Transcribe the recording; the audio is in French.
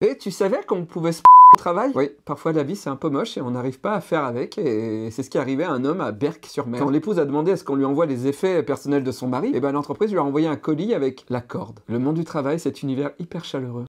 Et tu savais qu'on pouvait se au travail Oui, parfois la vie c'est un peu moche et on n'arrive pas à faire avec et c'est ce qui arrivait à un homme à Berck-sur-Mer. Quand l'épouse a demandé à ce qu'on lui envoie les effets personnels de son mari, et eh ben l'entreprise lui a envoyé un colis avec la corde. Le monde du travail, cet univers hyper chaleureux.